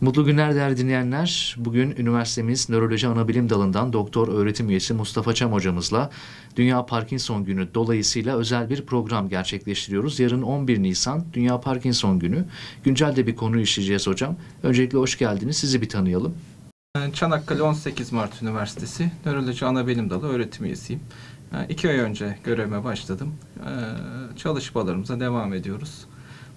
Mutlu günler değerli dinleyenler. Bugün üniversitemiz Nöroloji Anabilim Dalı'ndan doktor öğretim üyesi Mustafa Çam hocamızla Dünya Parkinson Günü dolayısıyla özel bir program gerçekleştiriyoruz. Yarın 11 Nisan Dünya Parkinson Günü. Güncel de bir konu işleyeceğiz hocam. Öncelikle hoş geldiniz. Sizi bir tanıyalım. Çanakkale 18 Mart Üniversitesi Nöroloji Anabilim Dalı öğretim üyesiyim. İki ay önce görevime başladım. Ee, çalışmalarımıza devam ediyoruz.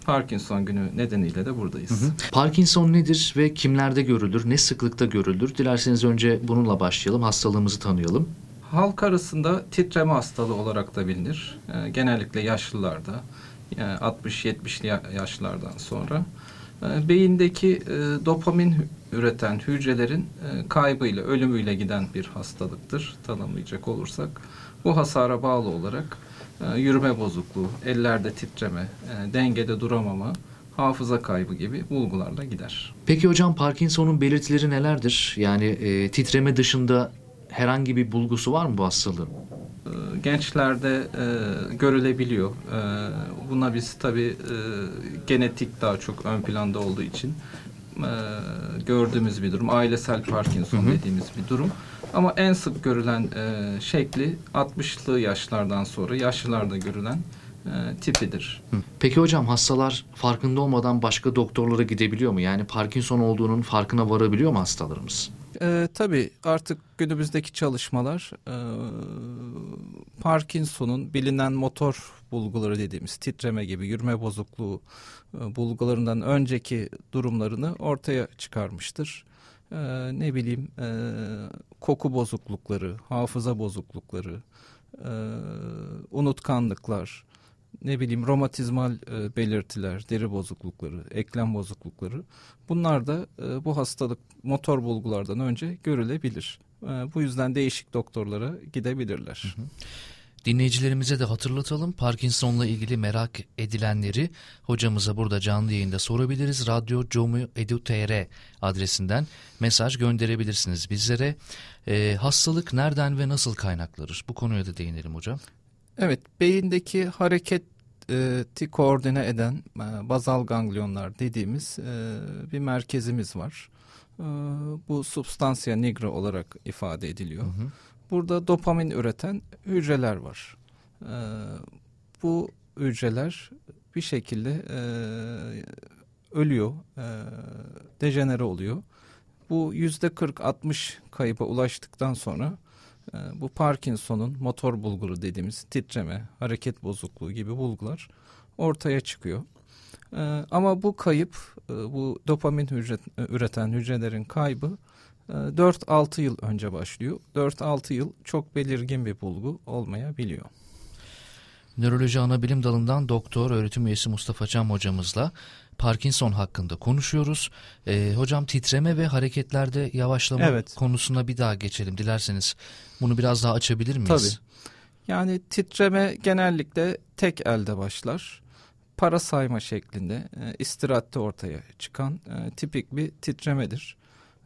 Parkinson günü nedeniyle de buradayız. Hı hı. Parkinson nedir ve kimlerde görülür, ne sıklıkta görülür? Dilerseniz önce bununla başlayalım, hastalığımızı tanıyalım. Halk arasında titreme hastalığı olarak da bilinir. Ee, genellikle yaşlılarda, e, yani 60-70'li yaşlardan sonra e, beyindeki e, dopamin üreten hücrelerin e, kaybıyla, ölümüyle giden bir hastalıktır tanımlayacak olursak. Bu hasara bağlı olarak ee, yürüme bozukluğu, ellerde titreme, e, dengede duramama, hafıza kaybı gibi bulgularla gider. Peki hocam Parkinson'un belirtileri nelerdir? Yani e, titreme dışında herhangi bir bulgusu var mı bu hastalığın? Ee, gençlerde e, görülebiliyor. E, buna biz tabii e, genetik daha çok ön planda olduğu için e, gördüğümüz bir durum. Ailesel Parkinson hı hı. dediğimiz bir durum. Ama en sık görülen e, şekli 60'lı yaşlardan sonra yaşlılarda görülen e, tipidir. Peki hocam hastalar farkında olmadan başka doktorlara gidebiliyor mu? Yani Parkinson olduğunun farkına varabiliyor mu hastalarımız? E, tabii artık günümüzdeki çalışmalar e, Parkinson'un bilinen motor bulguları dediğimiz titreme gibi yürüme bozukluğu e, bulgularından önceki durumlarını ortaya çıkarmıştır. Ee, ne bileyim e, koku bozuklukları, hafıza bozuklukları, e, unutkanlıklar, ne bileyim romatizmal e, belirtiler, deri bozuklukları, eklem bozuklukları bunlar da e, bu hastalık motor bulgulardan önce görülebilir. E, bu yüzden değişik doktorlara gidebilirler. Hı hı. Dinleyicilerimize de hatırlatalım. Parkinson'la ilgili merak edilenleri hocamıza burada canlı yayında sorabiliriz. Radyo Comu edu tr adresinden mesaj gönderebilirsiniz bizlere. E, hastalık nereden ve nasıl kaynaklanır? Bu konuya da değinelim hocam. Evet, beyindeki hareket e, ti koordine eden e, bazal ganglionlar dediğimiz e, bir merkezimiz var. bu substansia nigra olarak ifade ediliyor. Hı hı. Burada dopamin üreten hücreler var. E, bu hücreler bir şekilde e, ölüyor, e, dejenere oluyor. Bu yüzde 40-60 kayıba ulaştıktan sonra e, bu Parkinson'un motor bulguru dediğimiz titreme, hareket bozukluğu gibi bulgular ortaya çıkıyor. E, ama bu kayıp, e, bu dopamin hücre, e, üreten hücrelerin kaybı 4-6 ee, yıl önce başlıyor. 4-6 yıl çok belirgin bir bulgu olmayabiliyor. Nöroloji ana bilim dalından doktor öğretim üyesi Mustafa Cam hocamızla Parkinson hakkında konuşuyoruz. Ee, hocam titreme ve hareketlerde yavaşlama evet. konusuna bir daha geçelim dilerseniz. Bunu biraz daha açabilir miyiz? Tabii. Yani titreme genellikle tek elde başlar. Para sayma şeklinde e, istirahatte ortaya çıkan e, tipik bir titremedir.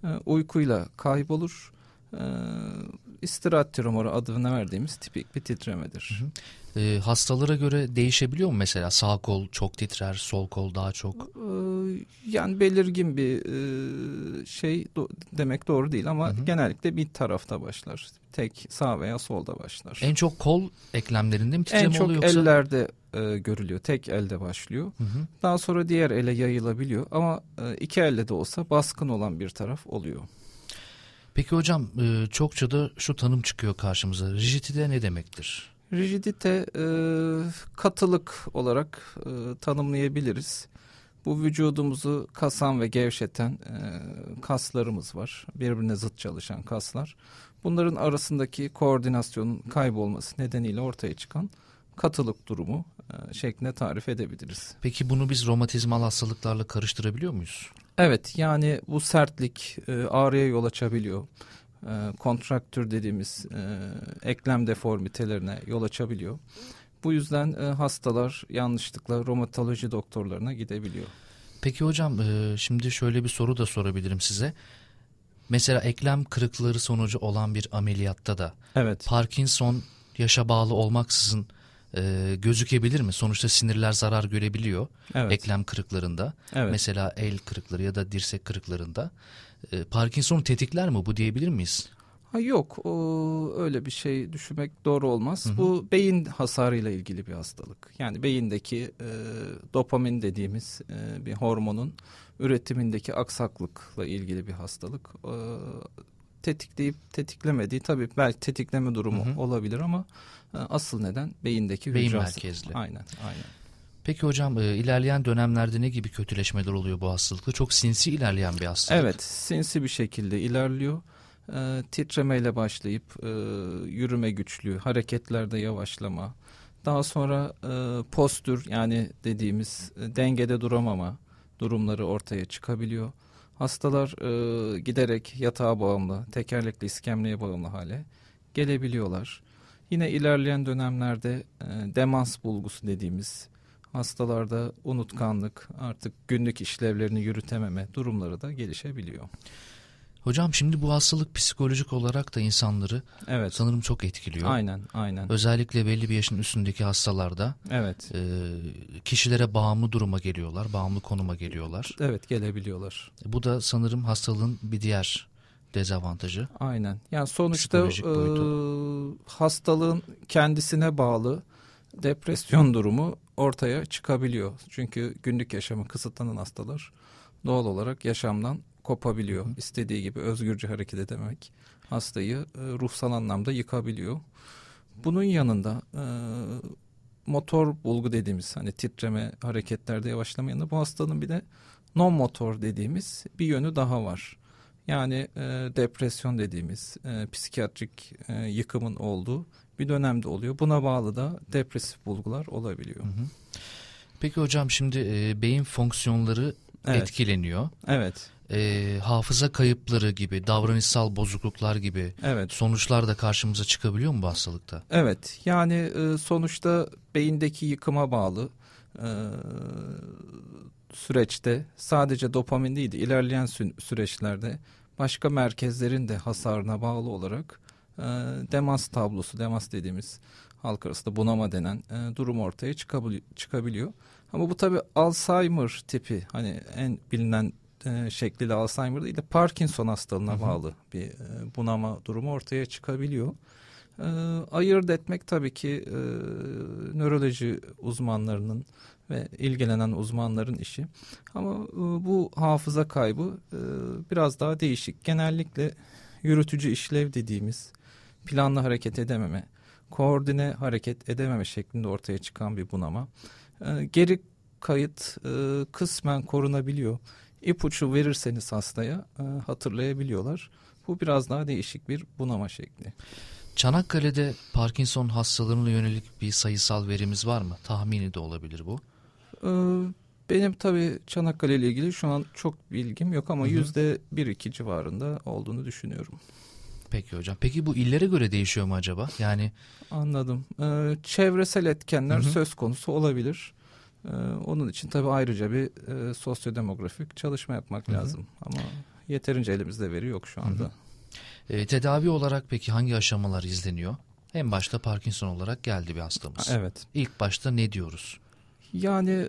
E, uykuyla kaybolur. E, istirahat tremor adını verdiğimiz tipik bir titremedir. Hı hı. E, hastalara göre değişebiliyor mu mesela sağ kol çok titrer, sol kol daha çok? E, yani belirgin bir e, şey do demek doğru değil ama hı hı. genellikle bir tarafta başlar. Tek sağ veya solda başlar. En çok kol eklemlerinde mi titreme en oluyor yoksa? En çok ellerde e, görülüyor. Tek elde başlıyor. Hı hı. Daha sonra diğer ele yayılabiliyor ama e, iki elle de olsa baskın olan bir taraf oluyor. Peki hocam e, çokça da şu tanım çıkıyor karşımıza. Rigidite ne demektir? Rigidite e, katılık olarak e, tanımlayabiliriz. Bu vücudumuzu kasan ve gevşeten kaslarımız var. Birbirine zıt çalışan kaslar. Bunların arasındaki koordinasyonun kaybolması nedeniyle ortaya çıkan katılık durumu şeklinde tarif edebiliriz. Peki bunu biz romatizmal hastalıklarla karıştırabiliyor muyuz? Evet yani bu sertlik e, ağrıya yol açabiliyor. E, kontraktür dediğimiz e, eklem deformitelerine yol açabiliyor. Bu yüzden e, hastalar yanlışlıkla romatoloji doktorlarına gidebiliyor. Peki hocam e, şimdi şöyle bir soru da sorabilirim size. Mesela eklem kırıkları sonucu olan bir ameliyatta da evet. Parkinson yaşa bağlı olmaksızın e, gözükebilir mi? Sonuçta sinirler zarar görebiliyor evet. eklem kırıklarında. Evet. Mesela el kırıkları ya da dirsek kırıklarında. E, Parkinson tetikler mi bu diyebilir miyiz? Ha yok o, öyle bir şey düşünmek doğru olmaz. Hı hı. Bu beyin hasarıyla ilgili bir hastalık. Yani beyindeki e, dopamin dediğimiz e, bir hormonun üretimindeki aksaklıkla ilgili bir hastalık. E, tetikleyip tetiklemediği tabii belki tetikleme durumu hı hı. olabilir ama e, asıl neden beyindeki Beyin hücrası. merkezli. Aynen, aynen. Peki hocam e, ilerleyen dönemlerde ne gibi kötüleşmeler oluyor bu hastalıkta? Çok sinsi ilerleyen bir hastalık. Evet sinsi bir şekilde ilerliyor. E, titremeyle başlayıp e, yürüme güçlüğü, hareketlerde yavaşlama. Daha sonra e, postür yani dediğimiz e, dengede duramama durumları ortaya çıkabiliyor. Hastalar e, giderek yatağa bağımlı, tekerlekli iskemleye bağımlı hale gelebiliyorlar. Yine ilerleyen dönemlerde e, demans bulgusu dediğimiz hastalarda unutkanlık, artık günlük işlevlerini yürütememe durumları da gelişebiliyor. Hocam şimdi bu hastalık psikolojik olarak da insanları evet. sanırım çok etkiliyor. Aynen, aynen. Özellikle belli bir yaşın üstündeki hastalarda evet. e, kişilere bağımlı duruma geliyorlar, bağımlı konuma geliyorlar. Evet, gelebiliyorlar. E, bu da sanırım hastalığın bir diğer dezavantajı. Aynen. Yani sonuçta e, hastalığın kendisine bağlı depresyon durumu ortaya çıkabiliyor. Çünkü günlük yaşamı kısıtlanan hastalar doğal olarak yaşamdan kopabiliyor. İstediği gibi özgürce hareket edemek hastayı e, ruhsal anlamda yıkabiliyor. Bunun yanında e, motor bulgu dediğimiz hani titreme hareketlerde yavaşlama yanında bu hastanın bir de non motor dediğimiz bir yönü daha var. Yani e, depresyon dediğimiz e, psikiyatrik e, yıkımın olduğu bir dönemde oluyor. Buna bağlı da depresif bulgular olabiliyor. Peki hocam şimdi e, beyin fonksiyonları evet. etkileniyor. Evet e, hafıza kayıpları gibi, davranışsal bozukluklar gibi evet. sonuçlar da karşımıza çıkabiliyor mu bu hastalıkta? Evet, yani e, sonuçta beyindeki yıkıma bağlı e, süreçte sadece dopamin değil, ilerleyen sü süreçlerde başka merkezlerin de hasarına bağlı olarak e, demans tablosu, demans dediğimiz halk arasında bunama denen e, durum ortaya çıkabili çıkabiliyor. Ama bu tabi Alzheimer tipi hani en bilinen e, şekliyle Alzheimer değil de Parkinson hastalığına Hı-hı. bağlı bir e, bunama durumu ortaya çıkabiliyor. E, ayırt etmek tabii ki e, nöroloji uzmanlarının ve ilgilenen uzmanların işi. Ama e, bu hafıza kaybı e, biraz daha değişik. Genellikle yürütücü işlev dediğimiz planlı hareket edememe, koordine hareket edememe şeklinde ortaya çıkan bir bunama. E, geri kayıt e, kısmen korunabiliyor ipucu verirseniz hastaya e, hatırlayabiliyorlar. Bu biraz daha değişik bir bunama şekli. Çanakkale'de Parkinson hastalarına yönelik bir sayısal verimiz var mı? Tahmini de olabilir bu. E, benim tabii Çanakkale ile ilgili şu an çok bilgim yok ama yüzde bir iki civarında olduğunu düşünüyorum. Peki hocam. Peki bu illere göre değişiyor mu acaba? Yani anladım. E, çevresel etkenler Hı-hı. söz konusu olabilir. Ee, onun için tabii ayrıca bir e, sosyodemografik çalışma yapmak Hı-hı. lazım. Ama yeterince elimizde veri yok şu anda. Hı-hı. E, tedavi olarak peki hangi aşamalar izleniyor? En başta Parkinson olarak geldi bir hastamız. Evet. İlk başta ne diyoruz? Yani e,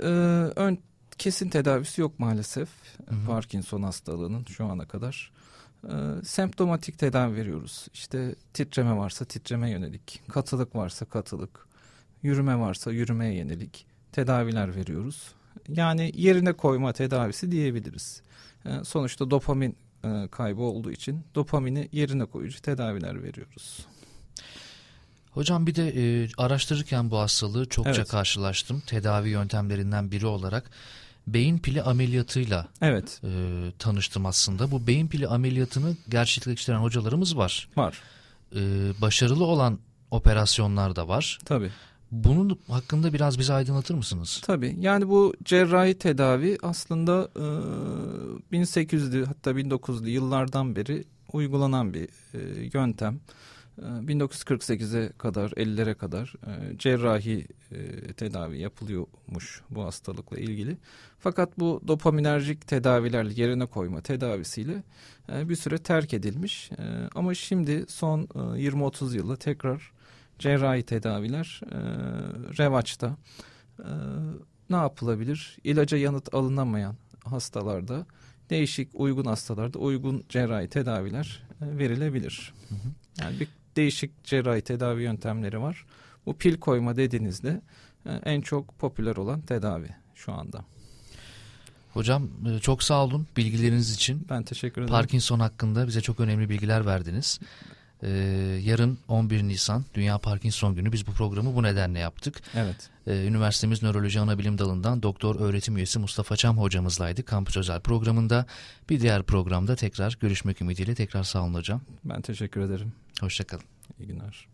ön kesin tedavisi yok maalesef Hı-hı. Parkinson hastalığının şu ana kadar. E, semptomatik tedavi veriyoruz. İşte titreme varsa titreme yönelik, katılık varsa katılık, yürüme varsa yürümeye yönelik tedaviler veriyoruz. Yani yerine koyma tedavisi diyebiliriz. Ee, sonuçta dopamin e, kaybı olduğu için dopamini yerine koyucu tedaviler veriyoruz. Hocam bir de e, araştırırken bu hastalığı çokça evet. karşılaştım. Tedavi yöntemlerinden biri olarak beyin pili ameliyatıyla evet. e, tanıştım aslında. Bu beyin pili ameliyatını gerçekleştiren hocalarımız var. Var. E, başarılı olan operasyonlar da var. Tabii. Bunun hakkında biraz bizi aydınlatır mısınız? Tabii yani bu cerrahi tedavi aslında e, 1800'lü hatta 1900'lü yıllardan beri uygulanan bir e, yöntem. 1948'e kadar 50'lere kadar e, cerrahi e, tedavi yapılıyormuş bu hastalıkla ilgili. Fakat bu dopaminerjik tedavilerle yerine koyma tedavisiyle e, bir süre terk edilmiş. E, ama şimdi son e, 20-30 yılda tekrar cerrahi tedaviler e, revaçta. E, ne yapılabilir? İlaca yanıt alınamayan hastalarda değişik uygun hastalarda uygun cerrahi tedaviler e, verilebilir. Hı hı. Yani bir değişik cerrahi tedavi yöntemleri var. Bu pil koyma dediğinizde e, en çok popüler olan tedavi şu anda. Hocam e, çok sağ olun bilgileriniz için. Ben teşekkür ederim. Parkinson hakkında bize çok önemli bilgiler verdiniz. Ee, yarın 11 Nisan Dünya Parkinson Günü biz bu programı bu nedenle yaptık. Evet. Ee, Üniversitemiz Nöroloji Anabilim Dalı'ndan doktor öğretim üyesi Mustafa Çam hocamızlaydı kampüs özel programında. Bir diğer programda tekrar görüşmek ümidiyle tekrar sağ olun hocam. Ben teşekkür ederim. Hoşçakalın. İyi günler.